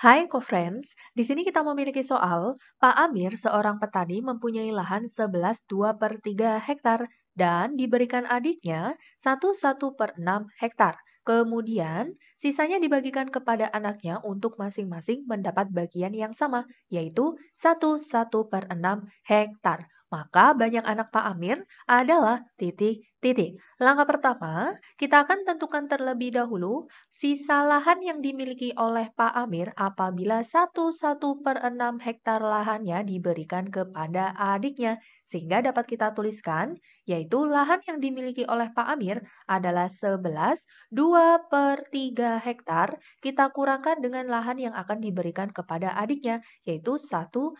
Hai co-friends, di sini kita memiliki soal, Pak Amir seorang petani mempunyai lahan 11 2 per 3 hektar dan diberikan adiknya 1 1 per 6 hektar. Kemudian, sisanya dibagikan kepada anaknya untuk masing-masing mendapat bagian yang sama, yaitu 1 1 per 6 hektar. Maka banyak anak Pak Amir adalah titik Titik. Langkah pertama, kita akan tentukan terlebih dahulu sisa lahan yang dimiliki oleh Pak Amir apabila 1 1 per 6 hektar lahannya diberikan kepada adiknya, sehingga dapat kita tuliskan, yaitu lahan yang dimiliki oleh Pak Amir adalah 11 2 per 3 hektar kita kurangkan dengan lahan yang akan diberikan kepada adiknya, yaitu 1 1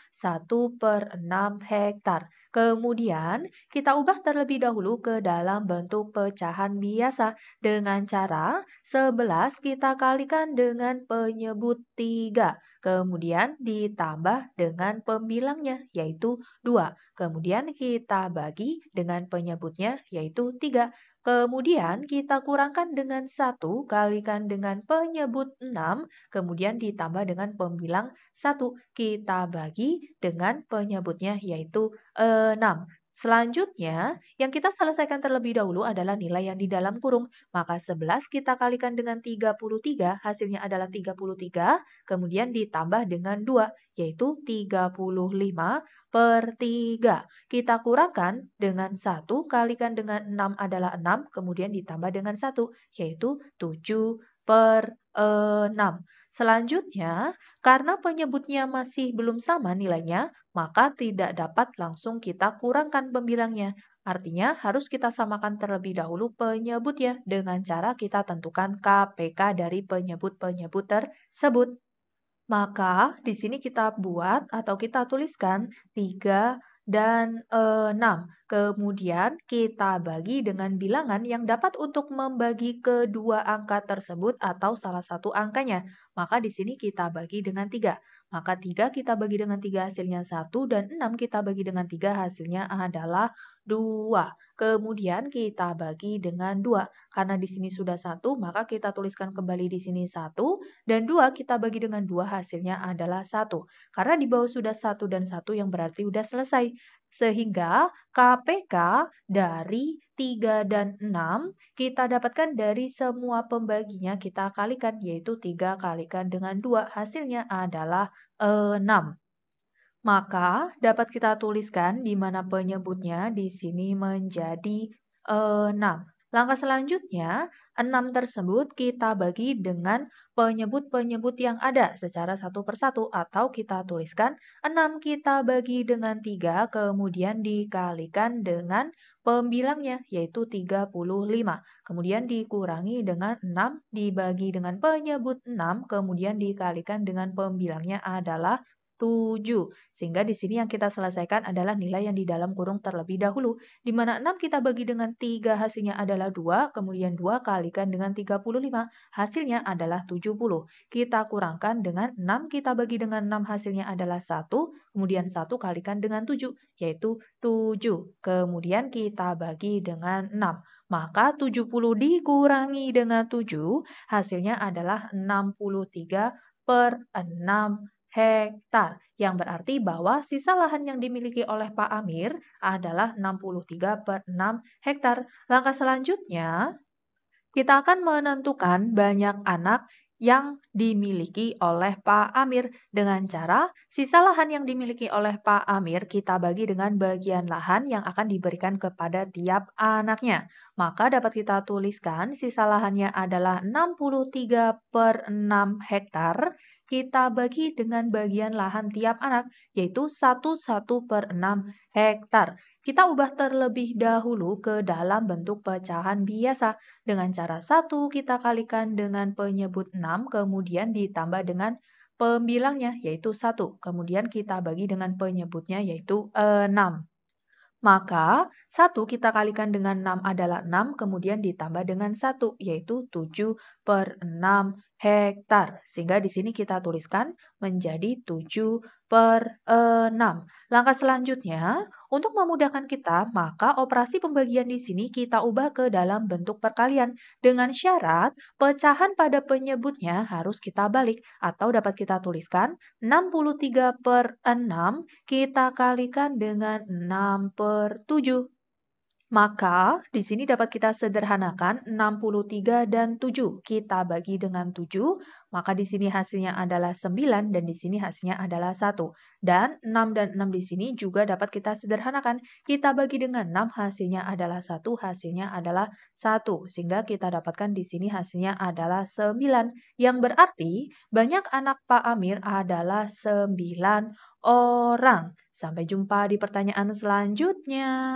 per 6 hektar. Kemudian, kita ubah terlebih dahulu ke dalam bentuk pecahan biasa dengan cara 11 kita kalikan dengan penyebut 3, kemudian ditambah dengan pembilangnya yaitu 2. Kemudian kita bagi dengan penyebutnya yaitu 3 Kemudian kita kurangkan dengan satu, kalikan dengan penyebut 6, kemudian ditambah dengan pembilang satu, Kita bagi dengan penyebutnya yaitu 6. Eh, Selanjutnya, yang kita selesaikan terlebih dahulu adalah nilai yang di dalam kurung. Maka 11 kita kalikan dengan 33, hasilnya adalah 33, kemudian ditambah dengan 2, yaitu 35 per 3. Kita kurangkan dengan 1, kalikan dengan 6 adalah 6, kemudian ditambah dengan 1, yaitu 7 per 6. Eh, Selanjutnya, karena penyebutnya masih belum sama nilainya, maka tidak dapat langsung kita kurangkan pembilangnya. Artinya harus kita samakan terlebih dahulu penyebutnya dengan cara kita tentukan KPK dari penyebut-penyebut tersebut. Maka di sini kita buat atau kita tuliskan 3 dan e, eh, 6. Kemudian kita bagi dengan bilangan yang dapat untuk membagi kedua angka tersebut atau salah satu angkanya. Maka di sini kita bagi dengan 3. Maka 3 kita bagi dengan 3 hasilnya 1 dan 6 kita bagi dengan 3 hasilnya adalah 2. Kemudian kita bagi dengan 2. Karena di sini sudah 1, maka kita tuliskan kembali di sini 1. Dan 2 kita bagi dengan 2, hasilnya adalah 1. Karena di bawah sudah 1 dan 1 yang berarti sudah selesai. Sehingga KPK dari 3 dan 6 kita dapatkan dari semua pembaginya kita kalikan yaitu 3 kalikan dengan 2 hasilnya adalah 6 maka dapat kita tuliskan di mana penyebutnya di sini menjadi 6. Langkah selanjutnya, 6 tersebut kita bagi dengan penyebut-penyebut yang ada secara satu persatu atau kita tuliskan 6 kita bagi dengan 3 kemudian dikalikan dengan pembilangnya yaitu 35. Kemudian dikurangi dengan 6 dibagi dengan penyebut 6 kemudian dikalikan dengan pembilangnya adalah 7. Sehingga di sini yang kita selesaikan adalah nilai yang di dalam kurung terlebih dahulu, di mana 6 kita bagi dengan 3 hasilnya adalah 2, kemudian 2 kalikan dengan 35, hasilnya adalah 70. Kita kurangkan dengan 6 kita bagi dengan 6 hasilnya adalah 1, kemudian 1 kalikan dengan 7, yaitu 7. Kemudian kita bagi dengan 6. Maka 70 dikurangi dengan 7, hasilnya adalah 63 per 6 hektar yang berarti bahwa sisa lahan yang dimiliki oleh Pak Amir adalah 63 per 6 hektar. Langkah selanjutnya, kita akan menentukan banyak anak yang dimiliki oleh Pak Amir dengan cara sisa lahan yang dimiliki oleh Pak Amir kita bagi dengan bagian lahan yang akan diberikan kepada tiap anaknya. Maka dapat kita tuliskan sisa lahannya adalah 63 per 6 hektar kita bagi dengan bagian lahan tiap anak, yaitu satu per 6 hektar. Kita ubah terlebih dahulu ke dalam bentuk pecahan biasa. Dengan cara 1 kita kalikan dengan penyebut 6, kemudian ditambah dengan pembilangnya, yaitu 1. Kemudian kita bagi dengan penyebutnya, yaitu 6. Maka 1 kita kalikan dengan 6 adalah 6, kemudian ditambah dengan 1, yaitu 7 per 6 hektar. Sehingga di sini kita tuliskan menjadi 7 per 6. Langkah selanjutnya, untuk memudahkan kita, maka operasi pembagian di sini kita ubah ke dalam bentuk perkalian dengan syarat pecahan pada penyebutnya harus kita balik atau dapat kita tuliskan 63 per 6 kita kalikan dengan 6 per 7. Maka di sini dapat kita sederhanakan 63 dan 7. Kita bagi dengan 7, maka di sini hasilnya adalah 9 dan di sini hasilnya adalah 1. Dan 6 dan 6 di sini juga dapat kita sederhanakan. Kita bagi dengan 6, hasilnya adalah 1, hasilnya adalah 1. Sehingga kita dapatkan di sini hasilnya adalah 9. Yang berarti banyak anak Pak Amir adalah 9 orang. Sampai jumpa di pertanyaan selanjutnya.